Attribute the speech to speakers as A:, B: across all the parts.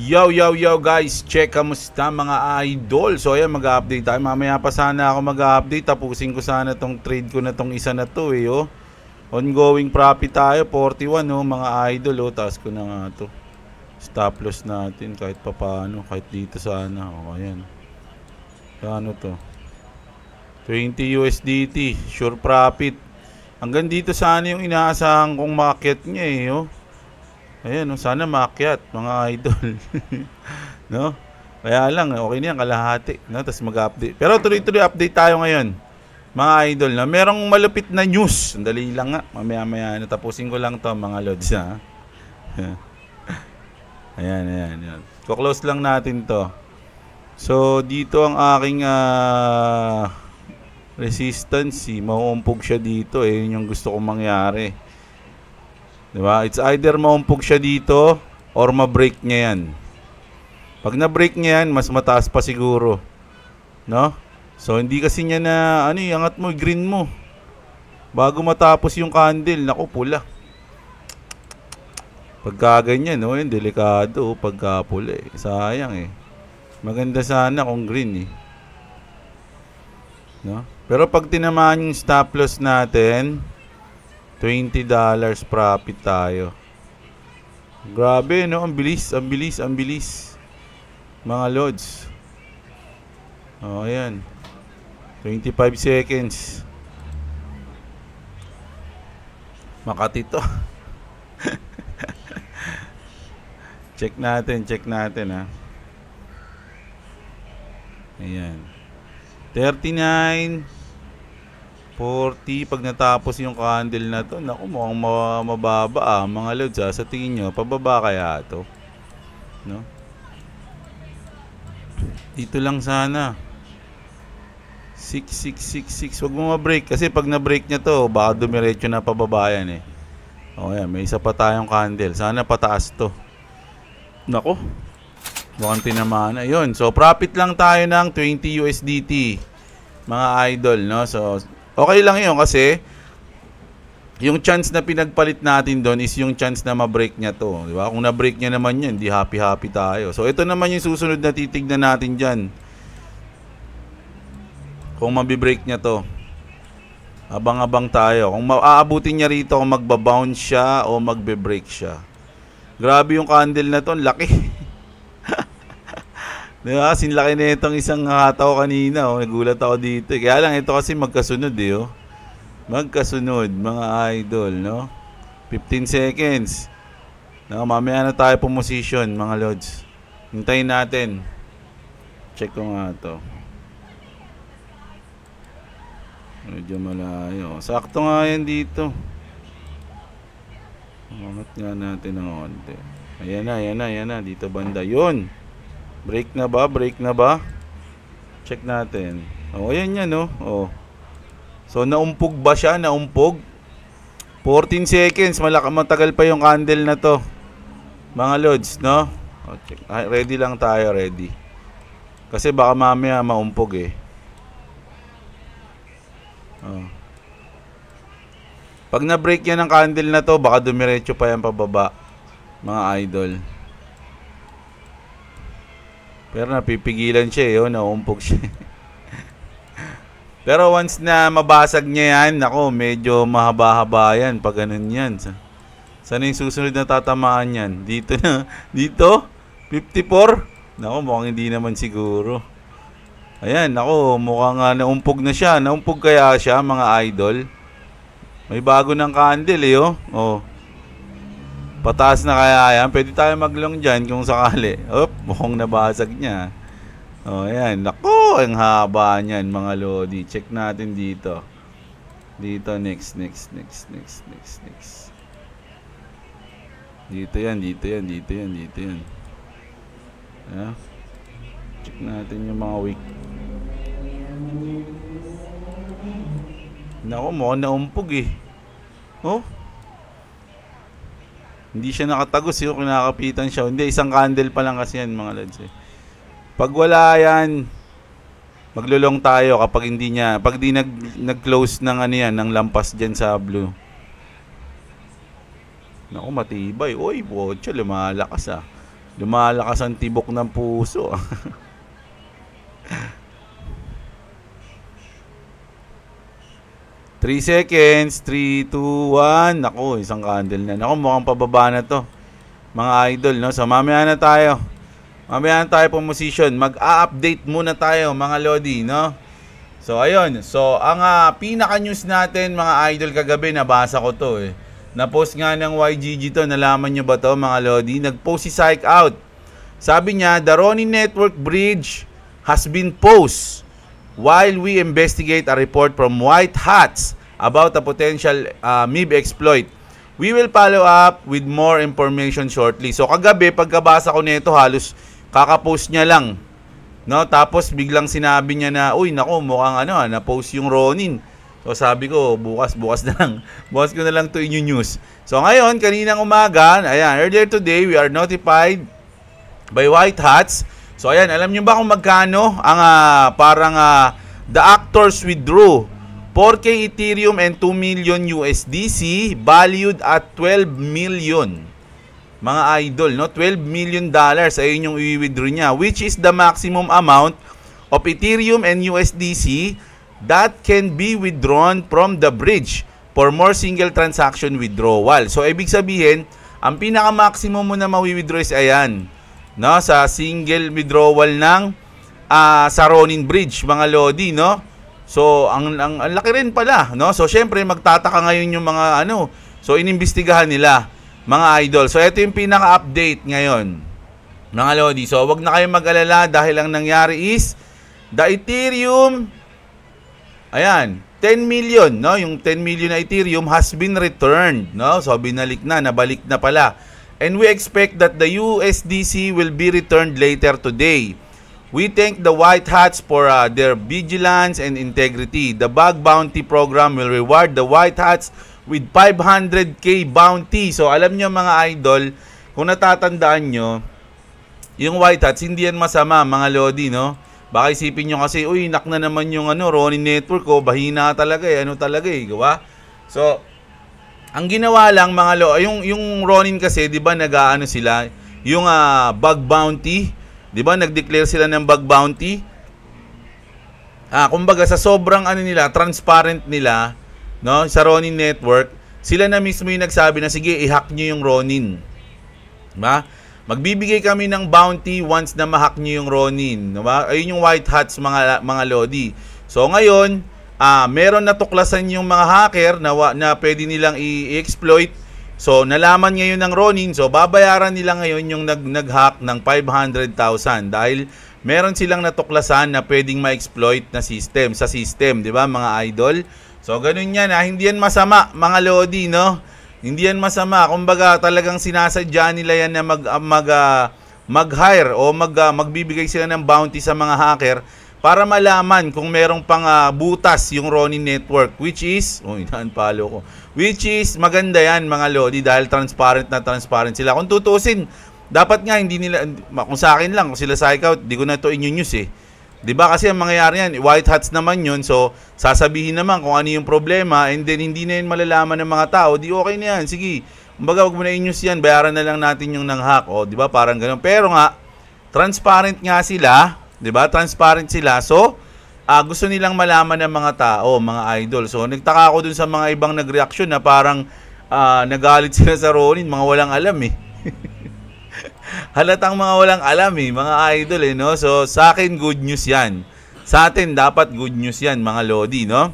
A: Yo, yo, yo guys! Check kamusta mga idol! So ayan, mag-update tayo. Mamaya pa sana ako mag-update. Tapusin ko sana tong trade ko na tong isa na to eh. Oh. Ongoing profit tayo, 41 oh, mga idol. Oh. Taas ko na nga to. Stop loss natin kahit papaano. Kahit dito sana. O oh, ayan. Ano to? 20 USDT. Sure profit. Hanggang dito sana yung inaasahan kong market niya eh. Oh. Ayan, sana maakyat mga idol. no? Kaya lang, okay na yan, kalahati. No? Tapos mag-update. Pero tuloy-tuloy update tayo ngayon. Mga idol, no? merong malupit na news. Sandali lang nga. Mamaya-maya, natapusin ano, ko lang to mga lods. Ha? ayan, ayan, ayan. Kuklose lang natin to. So, dito ang aking uh, resistance. Eh. Mauumpog siya dito. Eh. Yun yung gusto kong mangyari Di ba? It's either maumpog siya dito or ma-break niya yan. Pag na-break niya yan, mas mataas pa siguro. No? So, hindi kasi niya na, ano yung eh, angat mo, green mo. Bago matapos yung candle, naku, pula. Pagka ganyan, no? Oh, yung delikado, oh, pagka pula eh. Sayang eh. Maganda sana kung green eh. No? Pero pag tinamaan yung stop loss natin, $20 profit tayo. Grabe, no? Ang bilis, ang bilis, ang bilis. Mga lods. O, oh, ayan. 25 seconds. Makati to. check natin, check natin, ha. Ayan. 39 40 pag natapos yung candle na to. Naku, mukhang mababa ah, mga lods ah. Sa tingin nyo, pababa kaya to? No? Dito lang sana. 6666. Huwag mo ma-break kasi pag na-break niya to, baka dumiretso na pababa yan eh. Oh, yeah may isa pa tayong candle. Sana pataas to. Nako. Mukhang tinamaan. Ayun. So, profit lang tayo ng 20 USDT mga idol no so Okay lang yun kasi yung chance na pinagpalit natin doon is yung chance na ma-break niya to. Di ba? Kung na-break niya naman yun, di happy-happy tayo. So, ito naman yung susunod na titignan natin diyan. Kung mabibreak niya to. Abang-abang tayo. Kung maaabutin niya rito, kung magbabounce siya o magbe-break siya. Grabe yung candle na to. Laki. Diba? Sinlaki na itong isang hataw kanina. Oh. Nagulat ako dito. Kaya lang, ito kasi magkasunod eh. Oh. Magkasunod, mga idol. No? 15 seconds. No, mamaya na tayo pumosisyon, mga lods. Hintayin natin. Check ko nga to. Medyo malayo. Sakto nga yan dito. Umangat nga natin ng konti. Ayan na, ayan na, ayan na. Dito banda. Yun! Break na ba? Break na ba? Check natin. Oh, ayan yan, no? Oh. oh. So, naumpog ba siya? Naumpog? 14 seconds. Malaka matagal pa yung candle na to. Mga lords, no? Okay. Oh, ready lang tayo, ready. Kasi baka mamaya maumpog eh. Oh. Pag na-break yan ng candle na to, baka dumiretso pa yan pababa. Mga idol. Pero napipigilan siya eh, oh, naumpog siya. Pero once na mabasag niya yan, nako, medyo mahaba-haba yan pag ganun yan. Sa, sana yung susunod na tatamaan yan? Dito na, dito? 54? Nako, mukhang hindi naman siguro. Ayan, nako, mukhang uh, naumpog na siya. Naumpog kaya siya, mga idol. May bago ng candle eh, oh. oh. Pataas na kaya yan. Pwede tayo maglong dyan kung sakali. Oop, mukhang nabasag niya. O, oh, yan. Nako, ang haba niyan, mga lodi. Check natin dito. Dito, next, next, next, next, next, next. Dito yan, dito yan, dito yan, dito yan. Yeah. Check natin yung mga week. Nako, mukhang naumpog eh. Oh, hindi siya nakatagos eh, kinakapitan siya. Hindi, isang candle pa lang kasi yan mga lads eh. Pag wala yan, maglulong tayo kapag hindi niya, pag di nag, nag-close ng ano yan, ng lampas dyan sa blue. Naku, matibay. Uy, pocho, lumalakas ah. Lumalakas ang tibok ng puso ah. 3 seconds, 3, 2, 1. Naku, isang candle na. Naku, mukhang pababa na to. Mga idol, no? So, mamaya na tayo. Mamaya na tayo position. Mag-a-update muna tayo, mga Lodi, no? So, ayun. So, ang uh, pinaka-news natin, mga idol, kagabi, nabasa ko to, eh. Na-post nga ng YGG to. Nalaman nyo ba to, mga Lodi? Nag-post si Psych Out. Sabi niya, the Ronnie Network Bridge has been posed while we investigate a report from White Hats about a potential uh, MIB exploit. We will follow up with more information shortly. So kagabi, pagkabasa ko nito halos kakapost niya lang. No? Tapos biglang sinabi niya na, uy, nako, mukhang ano, ah, na-post yung Ronin. So sabi ko, bukas, bukas na lang. bukas ko na lang to inyo news. So ngayon, kaninang umaga, ayan, earlier today, we are notified by White Hats So ayan, alam niyo ba kung magkano ang uh, parang uh, the actors withdrew 4K Ethereum and 2 million USDC valued at 12 million. Mga idol, no? 12 million dollars ayun yung i-withdraw niya which is the maximum amount of Ethereum and USDC that can be withdrawn from the bridge for more single transaction withdrawal. So, ibig sabihin, ang pinaka-maximum mo na mawi-withdraw is ayan, no sa single withdrawal ng uh, Ronin Bridge mga lodi no so ang, ang, ang laki rin pala no so syempre magtataka ngayon yung mga ano so inimbestigahan nila mga idol so ito yung pinaka-update ngayon mga lodi so wag na kayong mag-alala dahil ang nangyari is the Ethereum ayan 10 million no yung 10 million na Ethereum has been returned no so binalik na nabalik na pala and we expect that the USDC will be returned later today. We thank the White Hats for uh, their vigilance and integrity. The bug bounty program will reward the White Hats with 500k bounty. So alam nyo mga idol, kung natatandaan nyo, yung White Hats, hindi yan masama mga Lodi, no? Baka isipin nyo kasi, uy, nak na naman yung ano, Ronin Network ko, oh, bahina talaga eh, ano talaga eh, gawa? So, ang ginawa lang mga lo, yung yung Ronin kasi 'di ba nag-aano sila yung uh, bug bounty, 'di ba nag-declare sila ng bug bounty. Ah, kumbaga sa sobrang ano nila, transparent nila, no, sa Ronin network, sila na mismo yung nagsabi na sige, i-hack niyo yung Ronin. 'Di ba? Magbibigay kami ng bounty once na ma-hack niyo yung Ronin, 'di ba? Ayun yung white hats mga mga lodi. So ngayon, ah, meron na tuklasan yung mga hacker na, na pwede nilang i-exploit. So, nalaman ngayon ng Ronin. So, babayaran nila ngayon yung nag nag-hack ng 500,000 dahil meron silang natuklasan na pwedeng ma-exploit na system sa system, 'di ba, mga idol? So, ganun 'yan, ha? Ah. hindi yan masama, mga lodi, no? Hindi yan masama. Kumbaga, talagang sinasadya nila yan na mag ah, mag uh, mag-hire o mag uh, magbibigay sila ng bounty sa mga hacker para malaman kung merong pang uh, butas yung Ronin Network which is oh ina-unfollow ko which is maganda yan mga lodi dahil transparent na transparent sila kung tutusin dapat nga hindi nila kung sa akin lang kung sila psych out di ko na to inyo news eh 'di ba kasi ang mangyayari yan white hats naman yun so sasabihin naman kung ano yung problema and then hindi na yun malalaman ng mga tao di okay na yan sige Kumbaga, wag mo na i-news yan. Bayaran na lang natin yung nang hack. O, oh, di ba? Parang ganun. Pero nga, transparent nga sila 'Di ba? Transparent sila. So, uh, gusto nilang malaman ng mga tao, mga idol. So, nagtaka ako dun sa mga ibang nagreaksyon na parang uh, nagalit sila sa Ronin, mga walang alam eh. Halatang mga walang alam eh, mga idol eh, no? So, sa akin, good news yan. Sa atin, dapat good news yan, mga Lodi, no?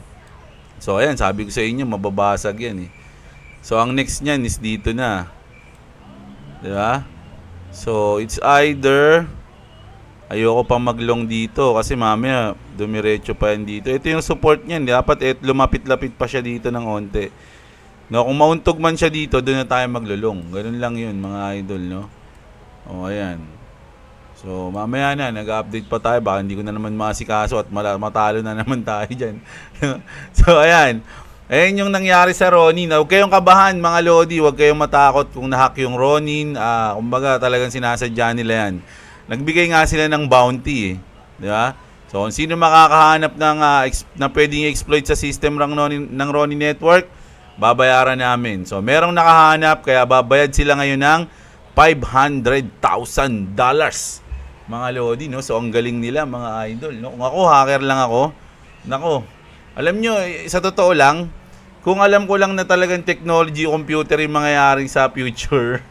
A: So, ayan, sabi ko sa inyo, mababasag yan eh. So, ang next niyan is dito na. Di ba? So, it's either ayoko pang maglong dito kasi mamaya dumiretso pa yan dito. Ito yung support niyan. Dapat eh, lumapit-lapit pa siya dito ng onte. No, kung mauntog man siya dito, doon na tayo maglulong. Ganun lang yun, mga idol, no? O, ayan. So, mamaya na, nag-update pa tayo. Baka hindi ko na naman masikaso at matalo na naman tayo dyan. so, ayan. Ayan yung nangyari sa Ronin. Huwag kayong kabahan, mga Lodi. Huwag kayong matakot kung nahack yung Ronin. Uh, kumbaga, talagang sinasadya nila yan. Nagbigay nga sila ng bounty eh. Di ba? So, kung sino makakahanap ng, uh, ex- na pwedeng exploit sa system ng Roni, ng Roni Network, babayaran namin. So, merong nakahanap, kaya babayad sila ngayon ng $500,000 mga Lodi, no? So, ang galing nila, mga idol, no? Kung ako, hacker lang ako, nako, alam nyo, eh, sa totoo lang, kung alam ko lang na talagang technology, computer yung mangyayari sa future,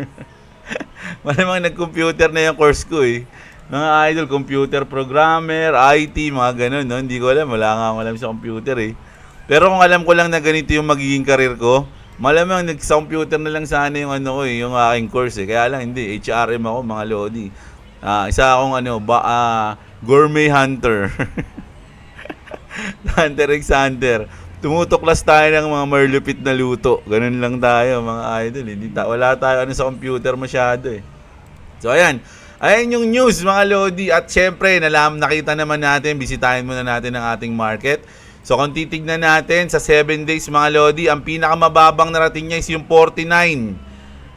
A: Malamang nag-computer na yung course ko eh. Mga idol, computer programmer, IT, mga ganun. No? Hindi ko alam. Wala nga akong alam sa computer eh. Pero kung alam ko lang na ganito yung magiging karir ko, malamang nag computer na lang sana yung ano eh, yung aking course eh. Kaya lang hindi, HRM ako mga lodi. Ah, isa akong ano, ba, uh, gourmet hunter. hunter Alexander tumutuklas tayo ng mga merlupit na luto. Ganun lang tayo mga idol. Hindi eh. ta- wala tayo ano sa computer masyado eh. So ayan. Ayan yung news mga Lodi. At syempre, nalam, nakita naman natin, bisitahin muna natin ang ating market. So kung titignan natin, sa 7 days mga Lodi, ang pinakamababang narating niya is yung 49.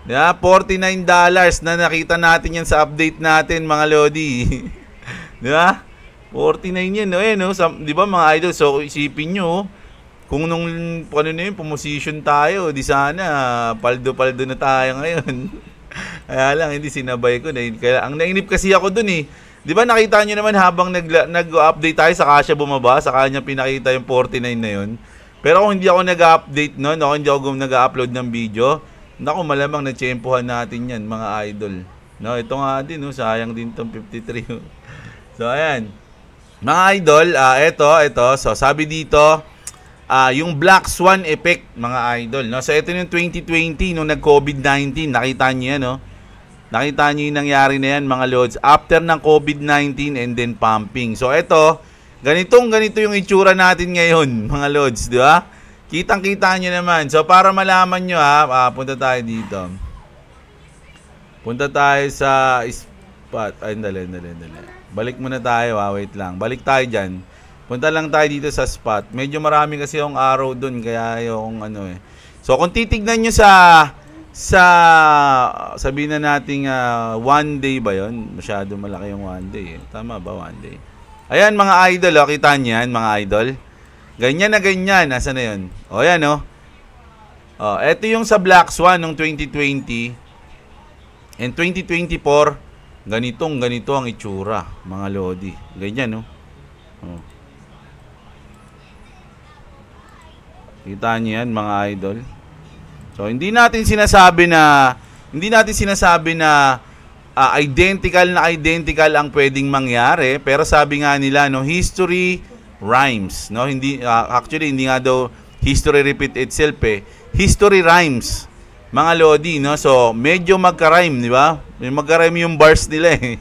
A: Yeah, 49 dollars na nakita natin yan sa update natin mga lodi. 'Di ba? 49 yan, no, eh, no? 'Di ba mga idol? So isipin niyo, oh. Kung nung ano na yun, pumosisyon tayo, di sana, paldo-paldo na tayo ngayon. Kaya lang, hindi sinabay ko. Na, kaya, ang nainip kasi ako dun eh. Di ba nakita nyo naman habang nag, nag-update tayo, sa siya bumaba, saka niya pinakita yung 49 na yun. Pero kung hindi ako nag-update noon, ako hindi ako nag-upload ng video, naku malamang na natsyempohan natin yan mga idol. No, ito nga din, no, oh, sayang din tong 53. so ayan. Mga idol, uh, ah, ito, ito. So sabi dito, uh, yung black swan effect mga idol no so ito yung 2020 nung nag COVID-19 nakita niyo yan no nakita niyo yung nangyari na yan mga lords after ng COVID-19 and then pumping so ito ganitong ganito yung itsura natin ngayon mga lords di ba kitang kita niyo naman so para malaman niyo ha uh, punta tayo dito punta tayo sa spot ay dali dali dali balik muna tayo ha wait lang balik tayo diyan Punta lang tayo dito sa spot. Medyo marami kasi yung arrow dun. Kaya yung ano eh. So kung titignan nyo sa sa sabihin na nating uh, one day ba yon masyado malaki yung one day eh. tama ba one day ayan mga idol oh, kita niyan mga idol ganyan na ganyan Nasaan na yon oh ayan oh oh eto yung sa Black Swan ng 2020 and 2024 ganitong ganito ang itsura mga lodi ganyan no? oh. oh. Kita niyo yan mga idol. So hindi natin sinasabi na hindi natin sinasabi na uh, identical na identical ang pwedeng mangyari pero sabi nga nila no history rhymes no hindi uh, actually hindi nga daw history repeat itself eh history rhymes mga lodi no so medyo magka-rhyme di ba may magka-rhyme yung bars nila eh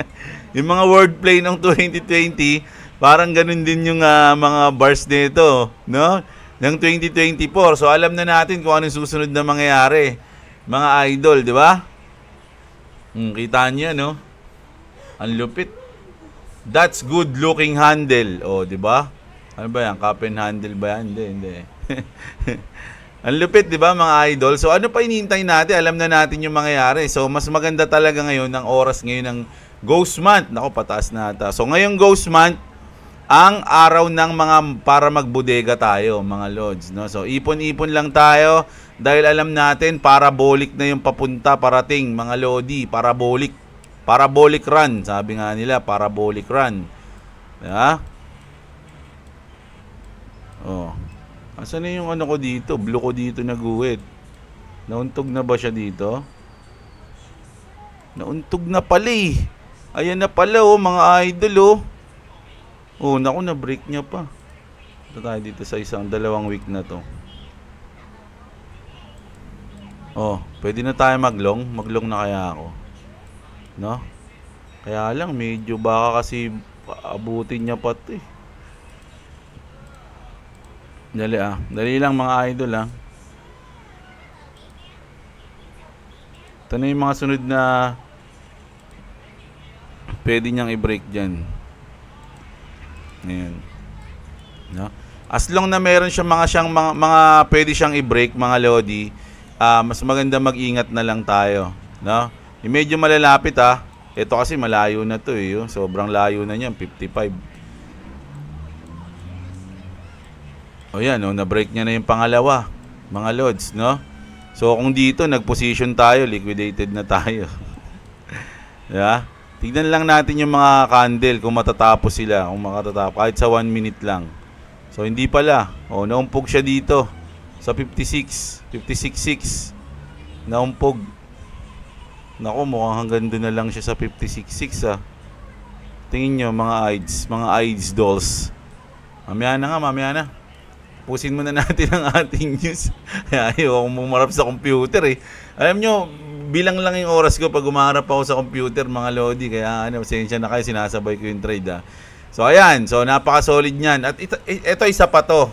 A: yung mga wordplay ng 2020 parang ganun din yung uh, mga bars nito no ng 2024. So alam na natin kung anong susunod na mangyayari. Mga idol, di ba? Hmm, kita niya, no? Ang lupit. That's good looking handle. O, oh, di ba? Ano ba yan? Cup and handle ba yan? Hindi, hindi. Ang lupit, di ba, mga idol? So, ano pa inintay natin? Alam na natin yung mangyayari. So, mas maganda talaga ngayon ang oras ngayon ng Ghost Month. Nako, pataas na ata. So, ngayong Ghost Month, ang araw ng mga para magbudega tayo, mga lords, no? So ipon-ipon lang tayo dahil alam natin parabolic na yung papunta parating, mga lodi, parabolic. Parabolic run, sabi nga nila, parabolic run. Ha? Diba? Oh. Asa na yung ano ko dito? Blue ko dito naguhit. Nauntog na ba siya dito? Nauntog na pala eh. Ayan na pala oh, mga idol oh. Oh, naku na break niya pa. Ito tayo dito sa isang dalawang week na to. Oh, pwede na tayo maglong. Maglong na kaya ako. No? Kaya lang medyo baka kasi abutin niya pa pati. Eh. Dali ah. Dali lang mga idol ah. Ito na yung mga sunod na pwede niyang i-break dyan. Ayan. No? As long na meron siyang mga siyang mga, mga pwede siyang i-break mga lodi, uh, mas maganda mag-ingat na lang tayo, no? Yung medyo malalapit ah. Ito kasi malayo na 'to eh, yung oh. sobrang layo na niyan, 55. O yan, no? Oh. na-break niya na yung pangalawa, mga lods, no? So kung dito nag-position tayo, liquidated na tayo. yeah? Tignan lang natin yung mga candle kung matatapos sila, kung makatatapos kahit sa 1 minute lang. So hindi pala. O oh, naumpog siya dito sa 56, 566. Naumpog. Nako, mukhang hanggang doon na lang siya sa 566 ah. Tingin nyo mga IDs, mga IDs dolls. Mamaya na nga, mamaya na. Pusin muna natin ang ating news. Ayaw akong bumarap sa computer eh. Alam nyo, bilang lang yung oras ko pag umaharap ako sa computer, mga Lodi. Kaya ano, pasensya na kayo, sinasabay ko yung trade ha. Ah. So ayan, so napaka-solid niyan. At ito, ito isa pa to,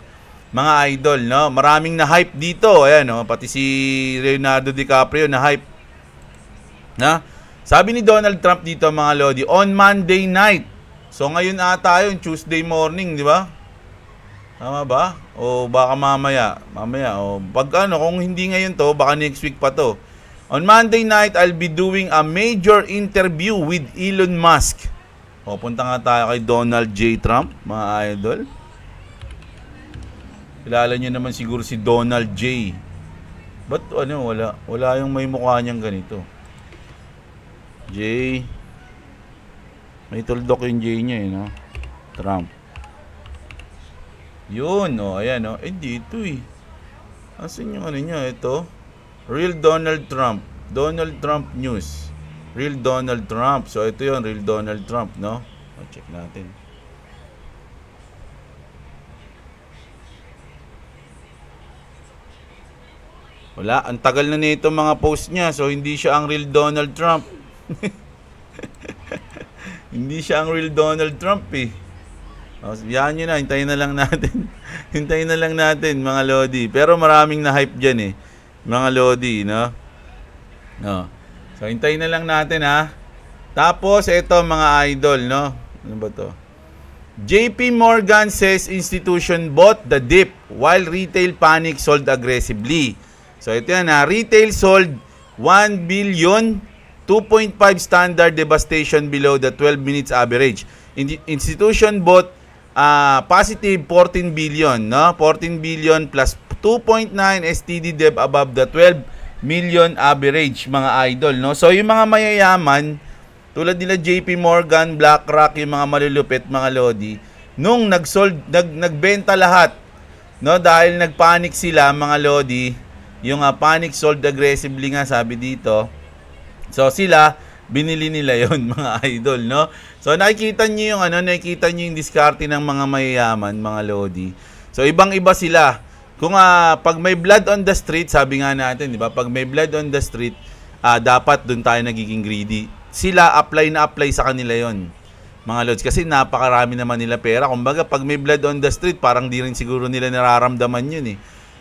A: mga idol, no? Maraming na-hype dito. Ayan, no? Oh, pati si Leonardo DiCaprio na-hype. Na? Sabi ni Donald Trump dito, mga Lodi, on Monday night. So ngayon ata yun, Tuesday morning, di ba? Tama ba? O baka mamaya, mamaya. O pag ano, kung hindi ngayon to, baka next week pa to. On Monday night, I'll be doing a major interview with Elon Musk. O, punta nga tayo kay Donald J. Trump, mga idol. Kilala niyo naman siguro si Donald J. But ano, wala, wala yung may mukha niyang ganito. J. May tuldok yung J niya eh, no? Trump. Yun, o, oh, ayan, o. Oh. Eh, dito eh. Asan yung ano niya? Ito. Real Donald Trump. Donald Trump News. Real Donald Trump. So, ito yon Real Donald Trump, no? O, oh, check natin. Wala, ang tagal na nito mga post niya. So, hindi siya ang real Donald Trump. hindi siya ang real Donald Trump eh. O, oh, yan yun na, hintayin na lang natin. hintayin na lang natin mga Lodi. Pero maraming na-hype dyan eh mga Lodi, no? No. So, hintayin na lang natin, ha? Tapos, ito mga idol, no? Ano ba to? JP Morgan says institution bought the dip while retail panic sold aggressively. So, ito yan, ha? Retail sold 1 billion 2.5 standard devastation below the 12 minutes average. institution bought uh, positive 14 billion, no? 14 billion plus 2.9 STD dev above the 12 million average mga idol no so yung mga mayayaman tulad nila JP Morgan, BlackRock, yung mga malulupit mga lodi nung nagsold nag nagbenta lahat no dahil nagpanic sila mga lodi yung uh, panic sold aggressively nga sabi dito so sila binili nila yon mga idol no so nakikita niyo yung ano nakikita niyo yung diskarte ng mga mayayaman mga lodi so ibang iba sila kung uh, pag may blood on the street, sabi nga natin, di ba? Pag may blood on the street, uh, dapat doon tayo nagiging greedy. Sila, apply na apply sa kanila yon mga lords Kasi napakarami naman nila pera. Kumbaga, pag may blood on the street, parang di rin siguro nila nararamdaman yun eh.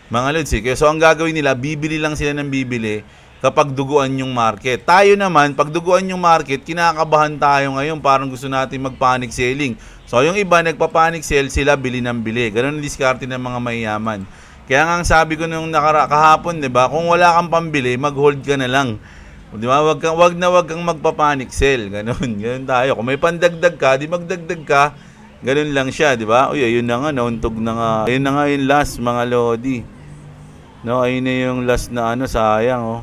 A: Mga lords, eh. so, ang gagawin nila, bibili lang sila ng bibili kapag duguan yung market. Tayo naman, pag duguan yung market, kinakabahan tayo ngayon. Parang gusto natin mag-panic selling. So, yung iba nagpa-panic sell, sila bili ng bili. Ganun ang diskarte ng mga mayayaman. Kaya nga ang sabi ko nung nakara kahapon, 'di ba? Kung wala kang pambili, mag-hold ka na lang. 'Di ba? Wag kang wag na wag kang magpa-panic sell. Ganun. Ganun tayo. Kung may pandagdag ka, di magdagdag ka. Ganun lang siya, 'di ba? Uy, ayun na nga nauntog na nga. Ayun na nga yung last mga lodi. No, ayun na yung last na ano, sayang oh.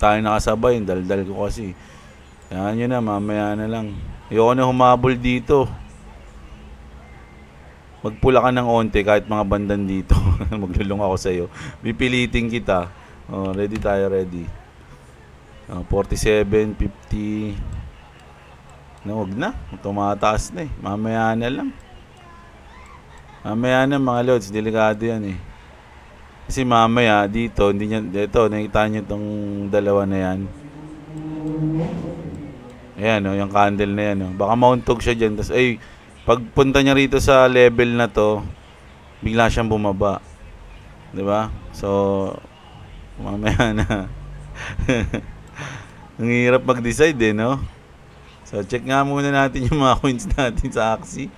A: Tayo nakasabay, yung daldal ko kasi. Yan yun na, mamaya na lang. Ayoko na humabol dito magpula ka ng onte kahit mga bandan dito. Maglulong ako sa'yo. Pipiliting kita. Oh, ready tayo, ready. Oh, 47, 50. No, wag na. Tumataas na eh. Mamaya na lang. Mamaya na mga lods. Delikado yan eh. Kasi mamaya dito, hindi niya, dito, nakita niyo itong dalawa na yan. Ayan, oh, yung candle na yan. Oh. Baka mauntog siya dyan. Tapos, ay, pagpunta niya rito sa level na to, bigla siyang bumaba. 'Di ba? So mamaya na. Ang hirap mag-decide eh, no? So check nga muna natin yung mga coins natin sa Axie.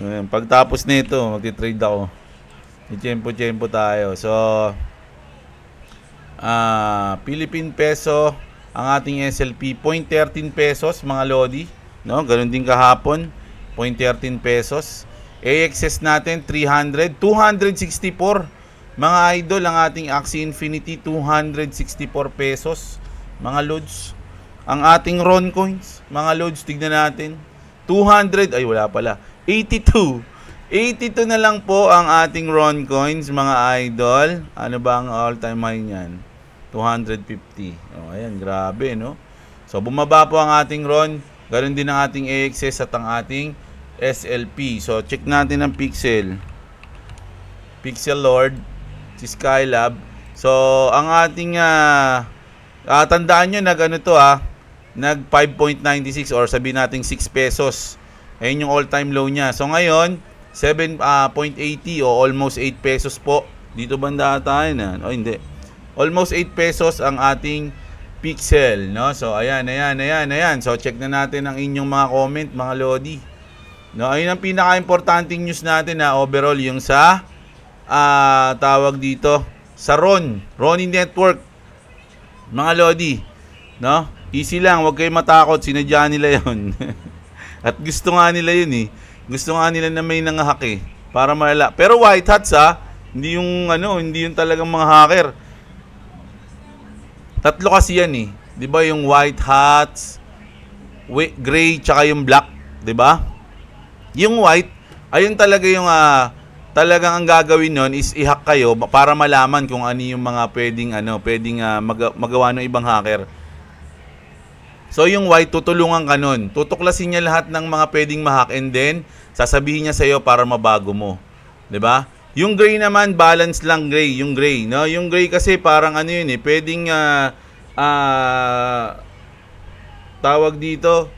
A: Ayan, pagtapos nito, magti-trade ako. Ichempo-chempo tayo. So ah, uh, Philippine peso ang ating SLP 0.13 pesos mga lodi, no? Ganun din kahapon. 0.13 pesos. AXS natin 300, 264. Mga idol, ang ating Axie Infinity 264 pesos. Mga loads. Ang ating Ron coins, mga loads tignan natin. 200, ay wala pala. 82. 82 na lang po ang ating Ron coins, mga idol. Ano ba ang all-time high niyan? 250. Oh, ayan, grabe, no? So bumaba po ang ating Ron, ganoon din ang ating AXS at ang ating SLP. So, check natin ang Pixel. Pixel Lord, si Skylab. So, ang ating, uh, uh, tandaan nyo, nag ano to ah, nag 5.96 or sabi natin 6 pesos. Ayun yung all-time low niya. So, ngayon, 7.80 uh, ah, o almost 8 pesos po. Dito banda tayo na. O, oh, hindi. Almost 8 pesos ang ating Pixel, no? So, ayan, ayan, ayan, ayan. So, check na natin ang inyong mga comment, mga Lodi. No, ayun ang pinaka-importanting news natin na ah, overall yung sa uh, tawag dito sa Ron, Ronnie Network. Mga lodi, no? Easy lang, huwag kayong matakot, sinadya nila 'yon. At gusto nga nila 'yun eh. Gusto nga nila na may nangahack eh para malala. Pero white hats ha, ah, hindi yung ano, hindi yung talagang mga hacker. Tatlo kasi yan eh. 'Di ba yung white hats, gray, tsaka yung black, 'di ba? Yung white, ayun talaga yung uh, talagang ang gagawin nun is ihack kayo para malaman kung ano yung mga pwedeng ano, pwedeng uh, mag- magawa ng ibang hacker. So yung white tutulungan ka nun. Tutuklasin niya lahat ng mga pwedeng ma-hack and then sasabihin niya sa iyo para mabago mo. 'Di ba? Yung gray naman balance lang gray, yung gray, no? Yung gray kasi parang ano yun eh, pwedeng uh, uh, tawag dito,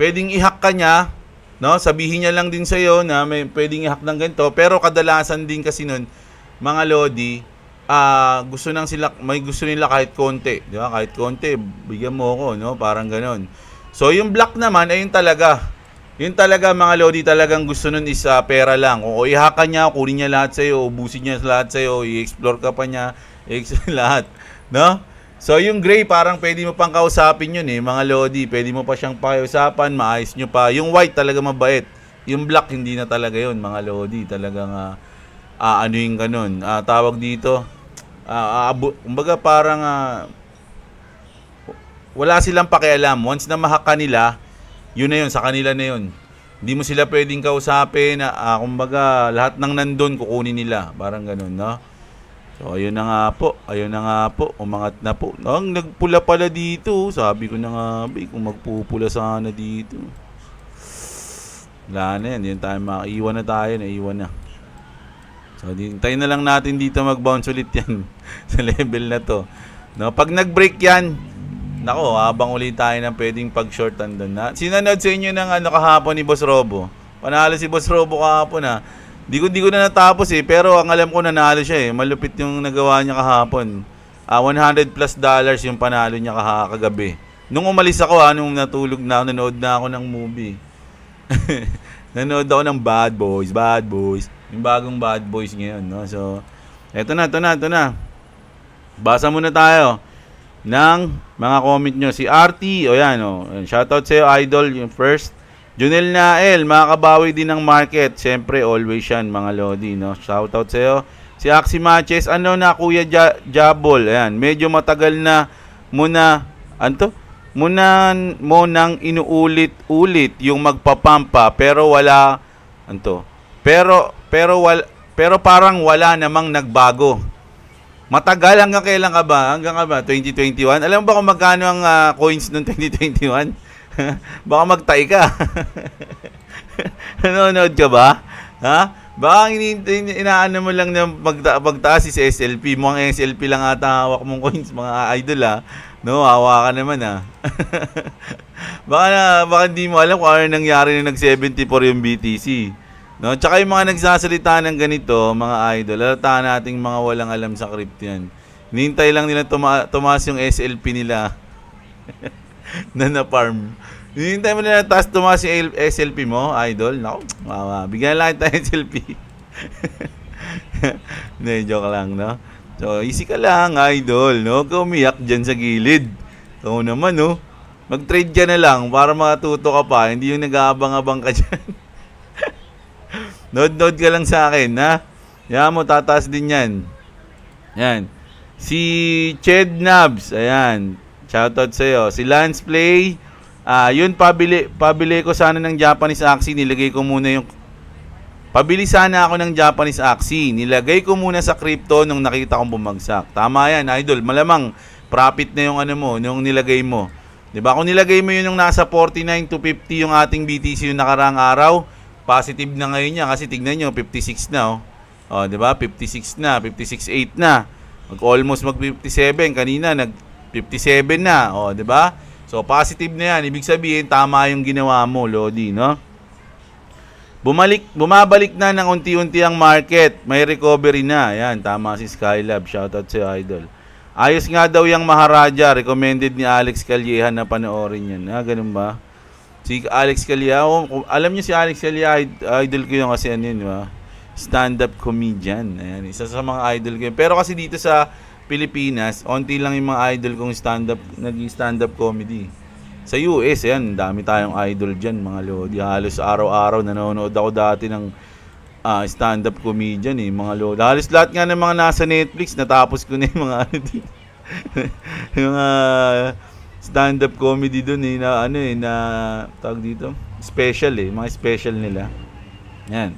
A: pwedeng ihack ka niya No? Sabihin niya lang din sa iyo na may pwedeng ihak ng ganito, pero kadalasan din kasi noon mga lodi, uh, gusto nang sila may gusto nila kahit konti, di ba? Kahit konti, bigyan mo ako, no? Parang ganoon. So yung black naman ay yung talaga. Yung talaga mga lodi talagang gusto nun is uh, pera lang. O ihakan niya, kunin niya lahat sa sa'yo, ubusin niya lahat sa sa'yo, i-explore ka pa niya, i-explore lahat. No? So yung gray parang pwede mo pang kausapin yun eh mga lodi, pwede mo pa siyang pakiusapan, maayos nyo pa. Yung white talaga mabait. Yung black hindi na talaga yun mga lodi, talagang uh, uh, ah, ano yung ganun, uh, ah, tawag dito. Uh, uh, kumbaga parang uh, wala silang pakialam. Once na mahaka nila, yun na yun, sa kanila na yun. Hindi mo sila pwedeng kausapin, uh, kumbaga lahat ng nandun kukunin nila, parang ganun, no? So, oh, ayun na nga po. Ayun na nga po. Umangat na po. Ang nagpula pala dito. Sabi ko na nga, bay, kung magpupula sana dito. Wala na yan. Yan tayo makaiwan na tayo. Naiwan na. So, tayo na lang natin dito mag-bounce ulit yan sa level na to. No, pag nag-break yan, nako, habang ulit tayo ng pwedeng pag-shortan doon na. Sinanood sa inyo ng ano kahapon ni Boss Robo. Panalo si Boss Robo kahapon ha. Ah. Di ko di ko na natapos eh, pero ang alam ko nanalo siya eh. Malupit yung nagawa niya kahapon. Uh, ah, 100 plus dollars yung panalo niya kaha, kagabi. Nung umalis ako ha, ah, nung natulog na ako, nanood na ako ng movie. nanood ako ng Bad Boys, Bad Boys. Yung bagong Bad Boys ngayon, no? So, eto na, eto na, eto na. Basa muna tayo ng mga comment nyo. Si RT, o yan, o. Oh. Shoutout sa'yo, Idol, yung first. Junel Nael, makakabawi din ng market. Siyempre, always yan mga Lodi. No? Shout out sa'yo. Si Axie Matches, ano na Kuya ja- Jabol? Ayan, medyo matagal na muna, anto? Muna mo nang inuulit-ulit yung magpapampa pero wala anto. Pero pero wal, pero parang wala namang nagbago. Matagal hanggang kailan ka ba? Hanggang ka ba 2021? Alam mo ba kung magkano ang uh, coins noong 2021? Baka magtay ka. Nanonood ka ba? Ha? Baka in- inaano mo lang na magta- magtaas si SLP. Mukhang SLP lang ata hawak mong coins, mga idol ha. Ah. No, hawa ka naman ha. Ah. baka, na, baka hindi mo alam kung ano nangyari na nag-74 yung BTC. No? Tsaka yung mga nagsasalita ng ganito, mga idol, alata nating mga walang alam sa crypto yan. Nintay lang nila tuma- tumaas yung SLP nila na na-farm. Hinihintay mo na lang taas yung eh, SLP mo, idol. No? mama. Bigyan lang tayo SLP. Hindi, joke lang, no? So, easy ka lang, idol, no? Kumiyak dyan sa gilid. Oo naman, no? Mag-trade ka na lang para matuto ka pa. Hindi yung nag-aabang-abang ka dyan. Nod-nod ka lang sa akin, ha? Yan mo, tataas din yan. Yan. Si Ched Nabs, ayan. Shoutout sa'yo. Si Lance Play, Ah, yun pabili pabili ko sana ng Japanese Axie, nilagay ko muna yung Pabili sana ako ng Japanese Axie. Nilagay ko muna sa crypto nung nakita kong bumagsak. Tama yan, idol. Malamang profit na yung ano mo, nung nilagay mo. 'Di ba? Kung nilagay mo yun yung nasa 49 to 50 yung ating BTC yung nakaraang araw, positive na ngayon niya kasi tignan niyo 56 na oh. Oh, 'di ba? 56 na, 568 na. Mag almost mag 57 kanina nag 57 na. Oh, 'di ba? So, positive na yan. Ibig sabihin, tama yung ginawa mo, Lodi, no? Bumalik, bumabalik na ng unti-unti ang market. May recovery na. Yan, tama si Skylab. Shoutout si Idol. Ayos nga daw yung Maharaja. Recommended ni Alex Calieja na panoorin yan. Ha, ah, ganun ba? Si Alex Calieja. Oh, alam niyo si Alex Calieja, idol ko yung kasi ano yun, ba? Stand-up comedian. Ayan, isa sa mga idol ko yun. Pero kasi dito sa Pilipinas, onti lang yung mga idol kong stand-up, naging stand-up comedy. Sa US, yan, dami tayong idol dyan, mga lodi. Halos araw-araw nanonood ako dati ng uh, stand-up comedian, eh, mga lodi. Halos lahat nga ng mga nasa Netflix, natapos ko na yung mga ano yung mga stand-up comedy doon eh, na ano eh, na tawag dito, special eh, mga special nila. Yan.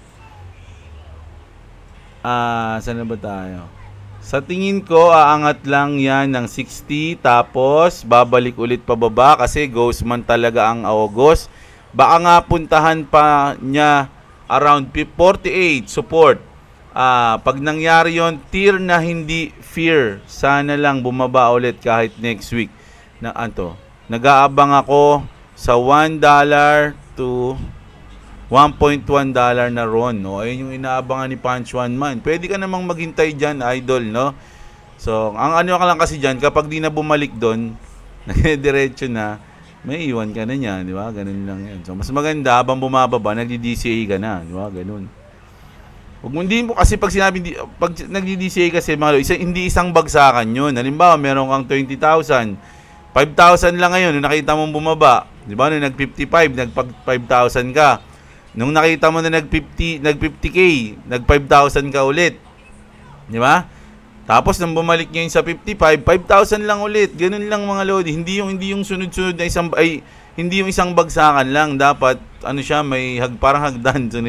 A: Ah, uh, saan na ba tayo? Sa tingin ko, aangat lang yan ng 60 tapos babalik ulit pababa kasi ghost man talaga ang August. Baka nga puntahan pa niya around 48 support. Uh, pag nangyari yon tier na hindi fear, sana lang bumaba ulit kahit next week. Na, anto, nag-aabang ako sa $1 to 1.1 dollar na ron, no? Ayun yung inaabangan ni Punch One Man. Pwede ka namang maghintay diyan, idol, no? So, ang ano ka lang kasi diyan, kapag di na bumalik doon, diretso na, may iwan ka na niyan di ba? Ganun lang yan. So, mas maganda habang bumababa, nagdi-DCA ka na, di ba? Ganun. Huwag mo, hindi mo kasi pag sinabi, pag nagdi-DCA kasi, mga isa, hindi isang bagsakan yun. Halimbawa, meron kang 20,000, 5,000 lang ngayon, nung nakita mong bumaba, di ba? Nung nag-55, nag-5,000 ka, Nung nakita mo na nag 50 nag 50k, nag 5,000 ka ulit. 'Di ba? Tapos nung bumalik ngayon sa 55, 5,000 lang ulit. Ganun lang mga lodi. Hindi yung hindi yung sunod-sunod na isang ay hindi yung isang bagsakan lang dapat ano siya may hag parang hagdan so,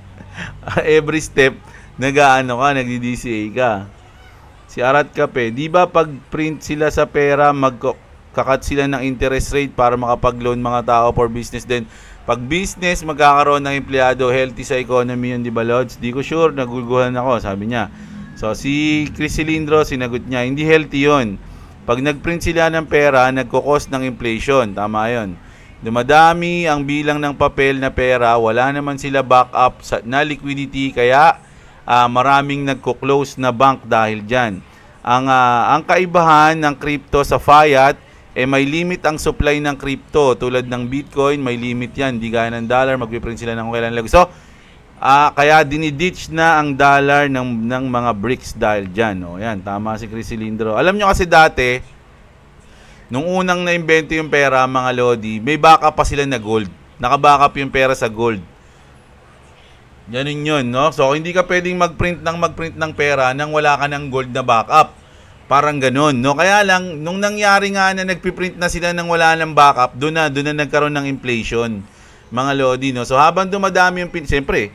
A: every step nagaano ka nagdi-DCA ka. Si Arat Kape, di ba pag print sila sa pera magkakat sila ng interest rate para makapag-loan mga tao for business din pag business, magkakaroon ng empleyado, healthy sa economy yun, di ba, Lods? Di ko sure, nagulguhan ako, sabi niya. So, si Chris Cilindro, sinagot niya, hindi healthy yun. Pag nagprint sila ng pera, nagkukos ng inflation. Tama yun. Dumadami ang bilang ng papel na pera, wala naman sila backup sa, na liquidity kaya uh, maraming nagko-close na bank dahil diyan. Ang uh, ang kaibahan ng crypto sa fiat eh may limit ang supply ng crypto. Tulad ng Bitcoin, may limit yan. Hindi gaya ng dollar, magpi-print sila ng kung kailan lagi. So, Ah, uh, kaya diniditch na ang dollar ng ng mga BRICS dahil diyan, oh. Yan, tama si Chris Cilindro. Alam niyo kasi dati nung unang naimbento yung pera, mga lodi, may backup pa sila na gold. Naka-backup yung pera sa gold. Ganun yun, no? So, hindi ka pwedeng mag-print ng mag-print ng pera nang wala ka ng gold na backup. Parang ganun, no? Kaya lang, nung nangyari nga na nagpiprint na sila ng wala ng backup, doon na, doon na nagkaroon ng inflation, mga Lodi, no? So, habang dumadami yung, pin- siyempre,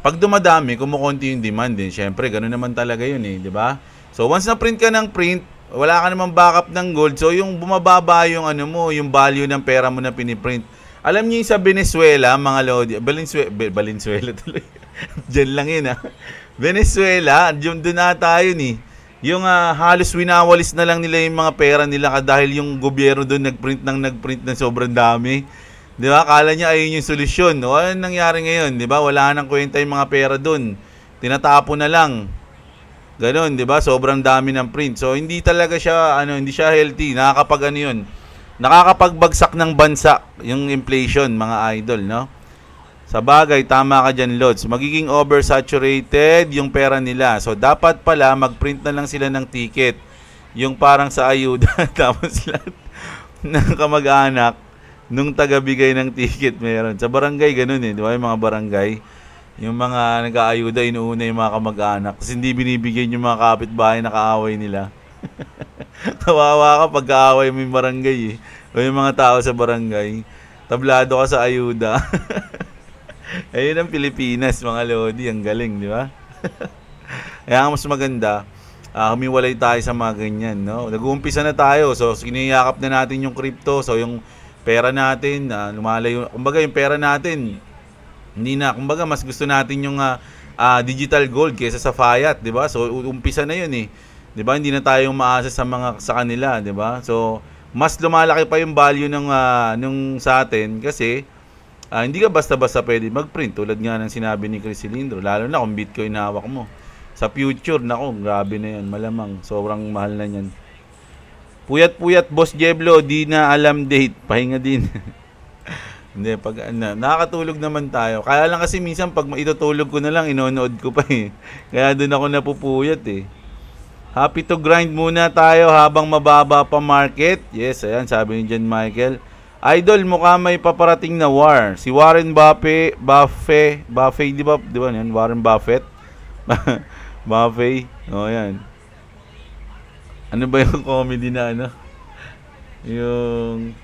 A: pag dumadami, kumukonti yung demand din. Siyempre, ganun naman talaga yun, eh, di ba? So, once na print ka ng print, wala ka namang backup ng gold, so yung bumababa yung ano mo, yung value ng pera mo na piniprint. Alam niyo yung sa Venezuela, mga Lodi, Valenzuela, Valenzuela tuloy. Diyan lang yun, ha? Ah. Venezuela, yun doon na tayo, ni. Eh yung uh, halos winawalis na lang nila yung mga pera nila dahil yung gobyerno doon nagprint nang nagprint ng sobrang dami. 'Di ba? Akala niya ayun yung solusyon. O ano nangyari ngayon, 'di ba? Wala nang kwenta yung mga pera doon. Tinatapon na lang. Ganon, 'di ba? Sobrang dami ng print. So hindi talaga siya ano, hindi siya healthy. Nakakapag ano 'yun. Nakakapagbagsak ng bansa yung inflation, mga idol, no? Sa bagay, tama ka dyan, Lods. Magiging oversaturated yung pera nila. So, dapat pala mag-print na lang sila ng ticket. Yung parang sa ayuda. Tapos lahat ng kamag-anak nung tagabigay ng ticket meron. Sa barangay, ganun eh. Di ba yung mga barangay? Yung mga nag-aayuda, inuuna yung mga kamag-anak. Kasi hindi binibigyan yung mga kapitbahay na kaaway nila. Kawawa ka pag kaaway mo yung barangay eh. O yung mga tao sa barangay. Tablado ka sa ayuda. Ayun ang Pilipinas, mga Lodi. Ang galing, di ba? Kaya mas maganda, uh, humiwalay tayo sa mga ganyan, no? Nag-uumpisa na tayo. So, kiniyakap na natin yung crypto. So, yung pera natin, uh, lumalayo. Kumbaga, yung pera natin, hindi na. Kumbaga, mas gusto natin yung uh, uh, digital gold kaysa sa fiat, di ba? So, umpisa na yun, eh. Di ba? Hindi na tayo umaasa sa mga sa kanila, di ba? So, mas lumalaki pa yung value ng uh, nung sa atin kasi Uh, hindi ka basta-basta pwede mag-print tulad nga ng sinabi ni Chris Cilindro lalo na kung Bitcoin hawak mo. Sa future nako, grabe na 'yan, malamang sobrang mahal na yan. Puyat-puyat boss Jeblo, di na alam date, pahinga din. hindi pag na, nakakatulog naman tayo. Kaya lang kasi minsan pag maitutulog ko na lang inonood ko pa eh. Kaya doon ako napupuyat eh. Happy to grind muna tayo habang mababa pa market. Yes, ayan sabi ni John Michael. Idol, mukha may paparating na war. Si Warren Buffett, Buffett, Buffett, di ba? Di ba yan? Warren Buffett? Buffett. O, oh, yan. Ano ba yung comedy na ano? Yung...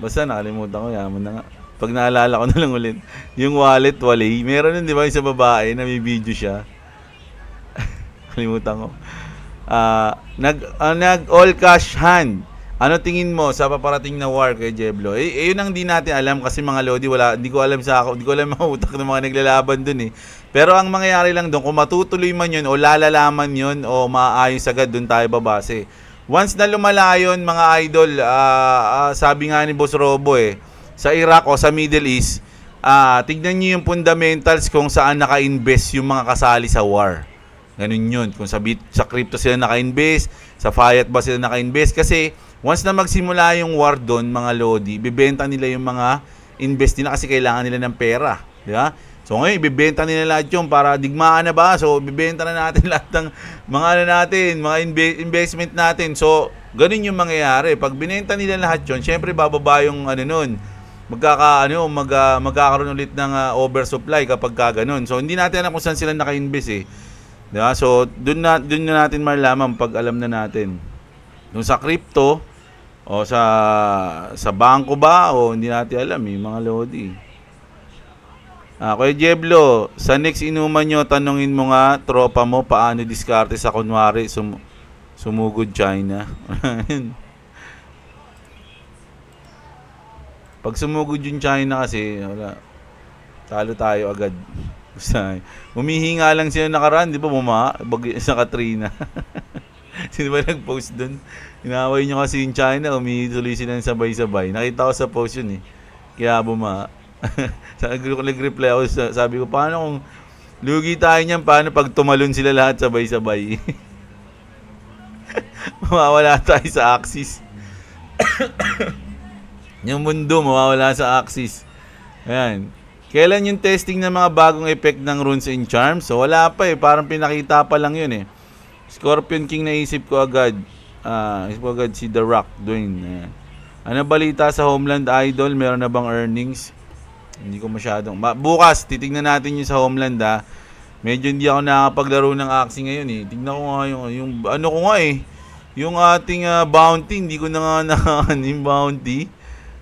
A: Basta nakalimutan ko, yaman na nga. Pag naalala ko na lang ulit. Yung wallet, wale. Meron nun, di ba, isang babae na may video siya. Kalimutan ko. Uh, nag, uh, ah, nag all cash hand. Ano tingin mo sa paparating na war kay Jeblo? Eh, eh, yun ang di natin alam kasi mga lodi, wala, hindi ko alam sa ako, hindi ko alam mga utak ng mga naglalaban dun eh. Pero ang mangyayari lang doon, kung matutuloy man yun o lalalaman yun o maayos agad, dun tayo babase. Once na lumalayon mga idol, uh, uh, sabi nga ni Boss Robo eh, sa Iraq o sa Middle East, uh, tignan nyo yung fundamentals kung saan naka-invest yung mga kasali sa war. Ganun yun. Kung sa, bit, sa crypto sila naka-invest, sa fiat ba sila naka-invest. Kasi Once na magsimula yung war doon, mga Lodi, bibenta nila yung mga invest nila kasi kailangan nila ng pera. Di ba? So ngayon, ibibenta nila lahat yun para digmaan na ba? So, bibenta na natin lahat ng mga ano natin, mga inve- investment natin. So, ganun yung mangyayari. Pag binenta nila lahat yun, syempre bababa yung ano nun, magkaka ano mag, uh, magkakaroon ulit ng uh, oversupply kapag ka ganun. So hindi natin alam kung saan sila naka-invest eh. Di ba? So doon na doon na natin malalaman pag alam na natin. Yung sa crypto, o sa sa bangko ba o hindi natin alam eh, mga lodi. Ah, Kuya Jeblo, sa next inuman nyo, tanungin mo nga, tropa mo, paano diskarte sa kunwari sum sumugod China. Pag sumugod yung China kasi, wala, talo tayo agad. Umihinga lang siya nakaraan, di ba mama? Bag sa Katrina. Sino ba nag-post doon? Inaway niyo kasi yung China, umituloy sila ng sabay-sabay. Nakita ko sa post yun eh. Kaya buma. Nag-reply ako, sabi ko, paano kung lugi tayo niyan, paano pag tumalon sila lahat sabay-sabay? mawawala tayo sa axis. yung mundo mawawala sa axis. Ayan. Kailan yung testing ng mga bagong effect ng runes and charms? So, wala pa eh. Parang pinakita pa lang yun eh. Scorpion King naisip ko agad. Ah, uh, agad si The Rock, Dwayne. Ayan. Eh. Ano balita sa Homeland Idol? Meron na bang earnings? Hindi ko masyadong... Ma- bukas, titignan natin yung sa Homeland ha. Ah. Medyo hindi ako nakapaglaro ng aksi ngayon eh. Tingnan ko nga yung, yung ano ko nga eh. Yung ating uh, bounty, hindi ko na nga na yung bounty.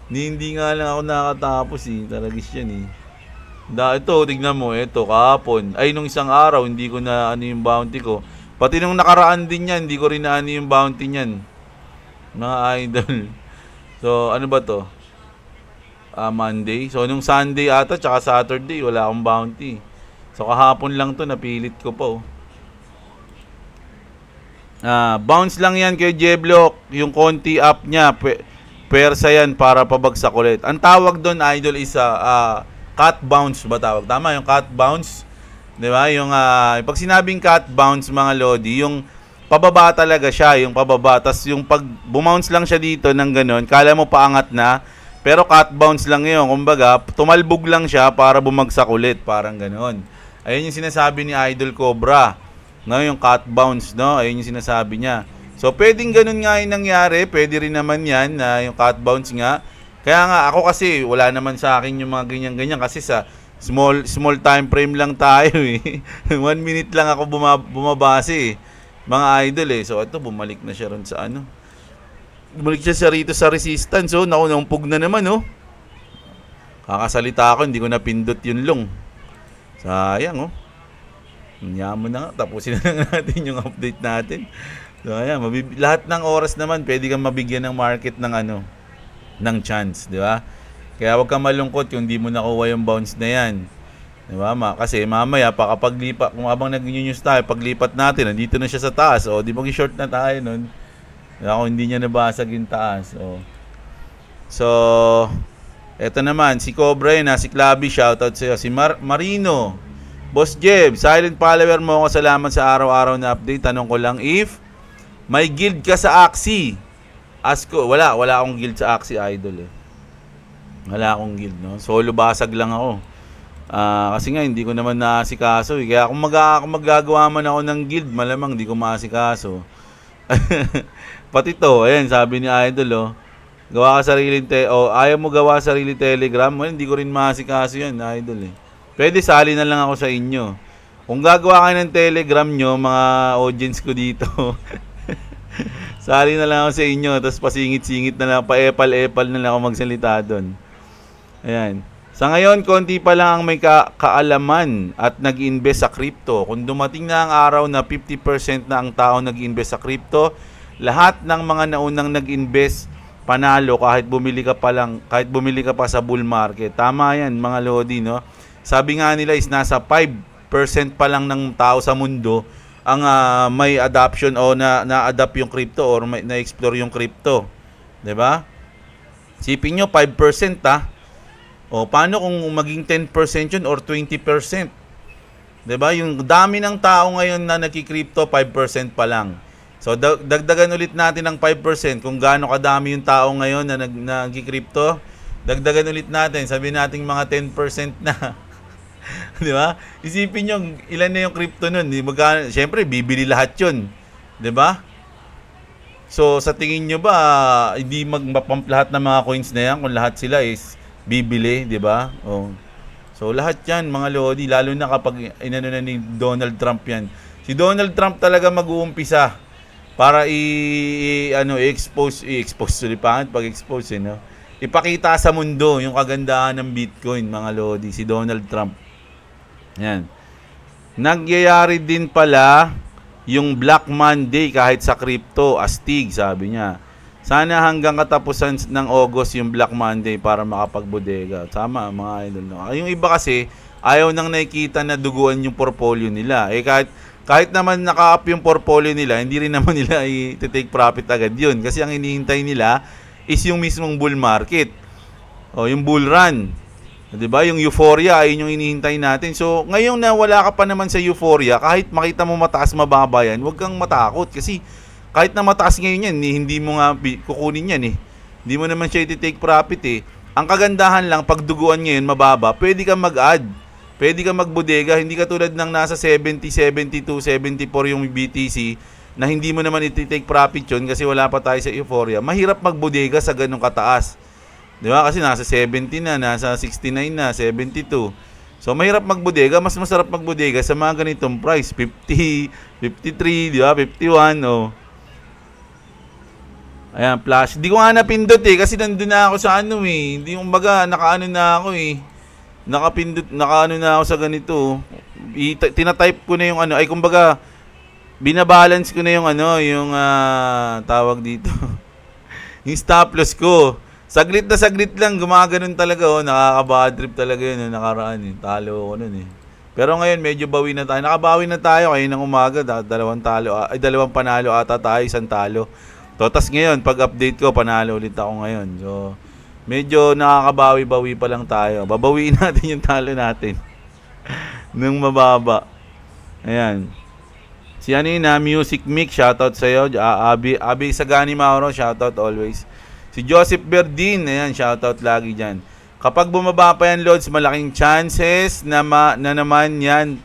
A: Hindi, hindi nga lang ako nakatapos eh. Taragis yan eh. Da, ito, tignan mo, ito, kahapon. Ay, nung isang araw, hindi ko na ano yung bounty ko. Pati nung nakaraan din yan, hindi ko rin naano yung bounty niyan. Mga idol. So, ano ba to? Uh, Monday. So, nung Sunday ata, tsaka Saturday, wala akong bounty. So, kahapon lang to, napilit ko po. Oh. Ah, bounce lang yan kay Jeblock. Yung konti up niya, pe- persa yan para pabagsak ulit. Ang tawag doon, idol, is uh, ah, uh, ah, cut bounce ba tawag? Tama, yung cut bounce 'Di ba? Yung uh, pag sinabing cut bounce mga lodi, yung pababa talaga siya, yung pababa. Tapos yung pag bumounce lang siya dito ng ganun, kala mo paangat na, pero cut bounce lang 'yon. Kumbaga, tumalbog lang siya para bumagsak ulit. Parang ganun. Ayun yung sinasabi ni Idol Cobra. No, yung cut bounce, no? Ayun yung sinasabi niya. So, pwedeng ganun nga yung nangyari. Pwede rin naman yan na uh, yung cut bounce nga. Kaya nga, ako kasi, wala naman sa akin yung mga ganyan-ganyan. Kasi sa Small small time frame lang tayo eh. One minute lang ako buma, bumabase eh. Mga idol eh. So ito bumalik na siya ron sa ano. Bumalik siya, sa rito sa resistance So oh. Naku, nampug na naman oh. Kakasalita ako, hindi ko napindot yung long. Sayang oh. Niya mo na nga, tapusin na natin yung update natin. So ayan, lahat ng oras naman pwede kang mabigyan ng market ng ano, ng chance, di ba? Kaya huwag kang malungkot yung hindi mo nakuha yung bounce na yan. Di ba, ma? Kasi mamaya, pa kapag lipat, kung abang nag-news tayo, paglipat natin, nandito na siya sa taas. O, di maging short na tayo nun. Diba? Kung hindi niya nabasag yung taas. O. So, eto naman, si Cobra yun si Clavi, shoutout sa'yo. Si Mar Marino, Boss Jeb, silent follower mo ako. Salamat sa araw-araw na update. Tanong ko lang if may guild ka sa Axie. Ask ko, wala, wala akong guild sa Axie Idol eh. Wala akong guild, no? Solo basag lang ako. Uh, kasi nga, hindi ko naman nasikaso. Eh. Kaya kung, mag kung magagawa man ako ng guild, malamang hindi ko maasikaso. Pati to, ayan, sabi ni Idol, oh. Gawa ka sarili, te oh, ayaw mo gawa sarili telegram, well, hindi ko rin maasikaso yan, Idol, eh. Pwede sali na lang ako sa inyo. Kung gagawa ka ng telegram nyo, mga audience ko dito, sali na lang ako sa inyo, tapos pasingit-singit na lang, paepal-epal na lang ako magsalita doon. Ayan. Sa ngayon, konti pa lang ang may ka- kaalaman at nag-invest sa crypto. Kung dumating na ang araw na 50% na ang tao nag-invest sa crypto, lahat ng mga naunang nag-invest panalo kahit bumili ka pa lang, kahit bumili ka pa sa bull market. Tama 'yan, mga lodi, no? Sabi nga nila is nasa 5% pa lang ng tao sa mundo ang uh, may adoption o na na-adapt yung crypto or may, na-explore yung crypto. 'Di ba? Sipin nyo 5% ah o paano kung maging 10% yun or 20%? 'Di ba? Yung dami ng tao ngayon na nagki 5% pa lang. So dagdagan ulit natin ng 5% kung gaano kadami yung tao ngayon na nag nagki-crypto. Dagdagan ulit natin, sabi nating mga 10% na. 'Di ba? Isipin niyo ilan na yung crypto noon, di ba? Syempre bibili lahat 'yun. 'Di ba? So sa tingin niyo ba hindi magmapamp lahat ng mga coins na yan kung lahat sila is bibili, di ba? Oh. So lahat 'yan mga lodi, lalo na kapag inano na ni Donald Trump 'yan. Si Donald Trump talaga mag-uumpisa para i, i ano expose i-expose pa, pag-expose eh, no? Ipakita sa mundo yung kagandahan ng Bitcoin mga lodi si Donald Trump. Yan. Nagyayari din pala yung Black Monday kahit sa crypto, astig sabi niya. Sana hanggang katapusan ng August yung Black Monday para makapagbodega. Tama mga idol. No? Ah, yung iba kasi, ayaw nang nakikita na duguan yung portfolio nila. Eh kahit kahit naman naka-up yung portfolio nila, hindi rin naman nila i-take profit agad yun. Kasi ang hinihintay nila is yung mismong bull market. O, yung bull run. 'Di ba? Yung euphoria, ayun yung hinihintay natin. So, ngayon na wala ka pa naman sa euphoria, kahit makita mo mataas mababa yan, huwag kang matakot kasi kahit na mataas ngayon yan, hindi mo nga kukunin yan eh. Hindi mo naman siya i-take profit eh. Ang kagandahan lang, pag duguan ngayon mababa, pwede kang mag-add. Pwede kang magbodega, hindi katulad ng nasa 70, 72, 74 yung BTC na hindi mo naman i-take profit yun kasi wala pa tayo sa euphoria. Mahirap magbodega sa ganong kataas. Di ba? Kasi nasa 70 na, nasa 69 na, 72. So mahirap magbodega, mas masarap magbodega sa mga ganitong price, 50, 53, di ba? 51, oh. Ayan, flash. Hindi ko nga napindot eh, kasi nandun na ako sa ano eh. Hindi yung baga, nakaano na ako eh. Nakapindot, nakaano na ako sa ganito. I- tinatype ko na yung ano, ay kumbaga, binabalance ko na yung ano, yung uh, tawag dito. yung stop loss ko. Saglit na saglit lang, gumaganon talaga oh. nakaka trip talaga yun, oh. nakaraan eh. Talo ko nun eh. Pero ngayon medyo bawi na tayo. Nakabawi na tayo kayo ng umaga, dalawang talo, ah, ay dalawang panalo ata tayo, isang talo. So, tas ngayon, pag-update ko, panalo ulit ako ngayon. So, medyo nakakabawi-bawi pa lang tayo. Babawiin natin yung talo natin. Nung mababa. Ayan. Si ano na, Music Mix, shoutout sa'yo. Uh, Abi, Abi Sagani Mauro, shoutout always. Si Joseph Berdin, ayan, shoutout lagi dyan. Kapag bumaba pa yan, Lods, malaking chances na, ma, na naman yan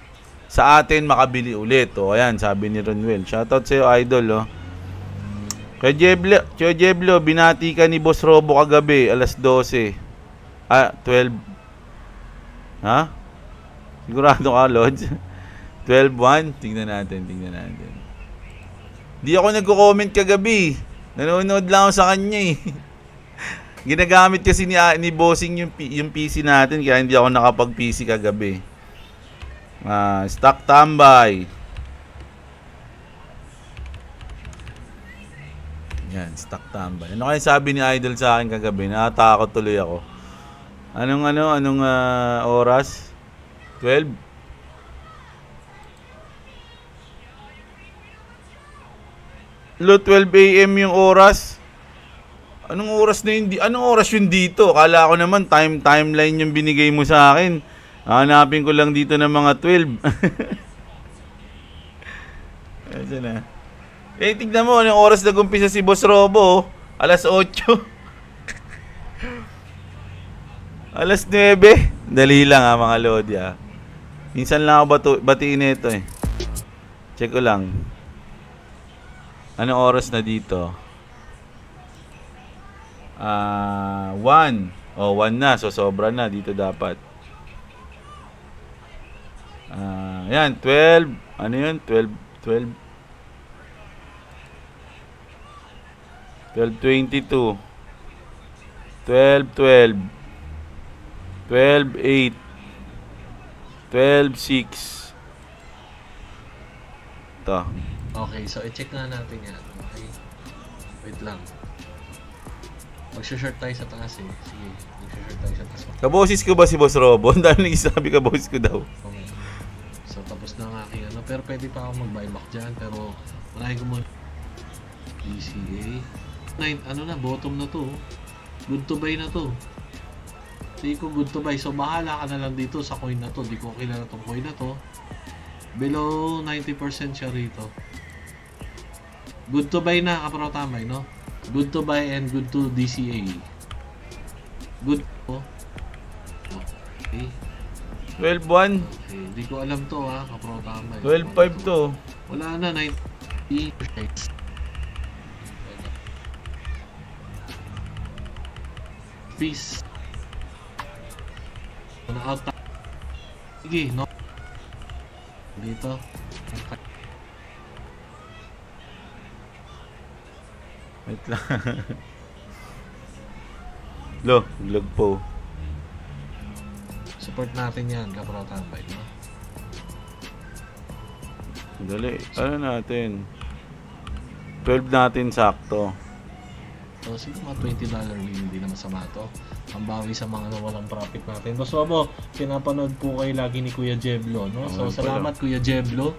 A: sa atin makabili ulit. O, ayan, sabi ni Ronwell. Shoutout sa'yo, Idol, oh. Chojeblo, Chojeblo, binati ka ni Boss Robo kagabi, alas 12. Ah, 12. Ha? Sigurado ka, Lodge? 12-1? Tingnan natin, tingnan natin. Di ako nagko-comment kagabi. Nanonood lang ako sa kanya eh. Ginagamit kasi ni, ni Bossing yung, yung PC natin, kaya hindi ako nakapag-PC kagabi. Ah, stock tambay. Yan, stock tambay. Ano kaya sabi ni Idol sa akin kagabi? Natatakot tuloy ako. Anong ano, anong uh, oras? 12? Lo 12 AM yung oras. Anong oras na hindi anong oras yun dito? Kala ko naman time timeline yung binigay mo sa akin. Hanapin ko lang dito ng mga 12. Asa na? Eh, tignan mo, anong oras nagumpisa si Boss Robo? Oh. Alas 8. Alas 9. Dali lang ha, ah, mga Lodi ha. Ah. Minsan lang ako batu batiin ito eh. Check ko lang. Anong oras na dito? Ah, uh, 1. Oh, 1 na. So, sobra na. Dito dapat. Ah, uh, yan. 12. Ano yun? 12. 12. 1222 1212 128 126 to.
B: Okay, so i-check na natin yan. Okay. Wait lang. Mag-short tayo sa taas eh. Sige, mag-short tayo sa taas.
A: Kaboses ko ba si Boss Robo? Ang dami nang isabi kaboses ko daw.
B: Okay. So tapos na ang aking ano. Pero pwede pa ako mag-buyback dyan. Pero malahin ko muna. DCA. 9, ano na, bottom na to. Oh. Good to buy na to. Hindi ko good to buy. So, bahala ka na lang dito sa coin na to. Di ko kilala tong coin na to. Below 90% siya rito. Good to buy na, kapro tamay, no? Good to buy and good to DCA. Good to. Oh. Okay. 12-1. Okay, hindi ko alam to ha, ah, kapro tamay. 12-5 to. Wala na, 90%. Peace. Panahag ta. Sige, no. Dito.
A: Wait lang. Lo, vlog po.
B: Support natin yan, kaprotan ba ito?
A: Dali, ano natin? 12 natin sakto.
B: So, siguro mga $20 dollar win, hindi na masama to. Ang bawi sa mga nawalang profit natin. Basta mo, pinapanood po kayo lagi ni Kuya Jeblo. No? So, salamat Kuya Jeblo.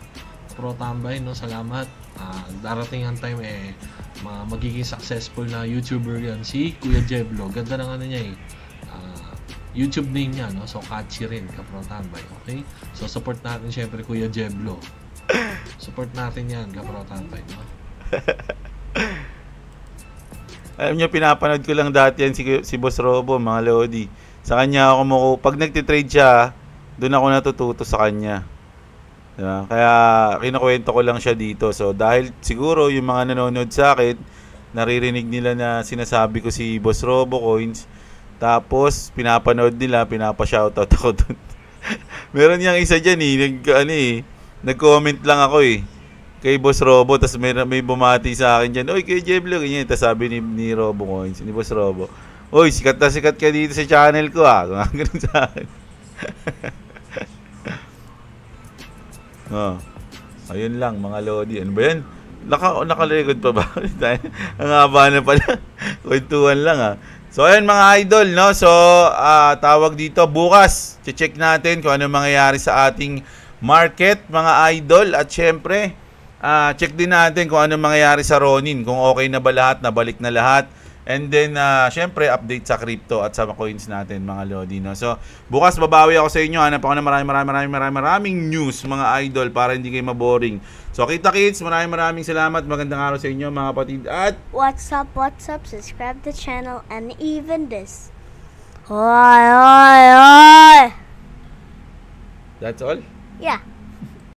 B: Pro Tambay, no? salamat. Uh, darating ang time eh, magiging successful na YouTuber yan si Kuya Jeblo. Ganda ng ano niya eh. Ah, YouTube name niya, no? So, catchy rin, Kapro Tambay, okay? So, support natin syempre Kuya Jeblo. support natin yan, Kapro Tambay, no?
A: Alam niyo, pinapanood ko lang dati yan si, si Boss Robo, mga Lodi. Sa kanya ako mo, pag nagtitrade siya, doon ako natututo sa kanya. Diba? Kaya kinukwento ko lang siya dito. So dahil siguro yung mga nanonood sa akin, naririnig nila na sinasabi ko si Boss Robo Coins. Tapos pinapanood nila, pinapa-shoutout ako doon. Meron yang isa diyan eh, nag ano eh, nag-comment lang ako eh kay Boss Robo, tapos may, may bumati sa akin dyan, Oy, kay Jeblo, ganyan. Tapos sabi ni, ni Robo Coins, ni Boss Robo, Oy, sikat na sikat ka dito sa channel ko ah. Mga ganun sa akin. oh. Ayun lang, mga Lodi. Ano ba yan? Naka, nakalikod pa ba? Ang haba na pala. Kwentuhan lang ah. So ayun mga idol, no? So uh, tawag dito bukas. Che-check natin kung ano mangyayari sa ating market, mga idol. At syempre, uh, check din natin kung ano mangyayari sa Ronin, kung okay na ba lahat, nabalik na lahat. And then, uh, syempre, update sa crypto at sa coins natin, mga Lodi. No? So, bukas babawi ako sa inyo. Hanap ako na maraming, maraming, maraming, maraming, maraming news, mga idol, para hindi kayo maboring. So, kita kids, maraming, maraming salamat. Magandang araw sa inyo, mga kapatid. At,
B: what's up, what's up? Subscribe the channel and even this.
A: Hoy, hoy, hoy! That's all? Yeah.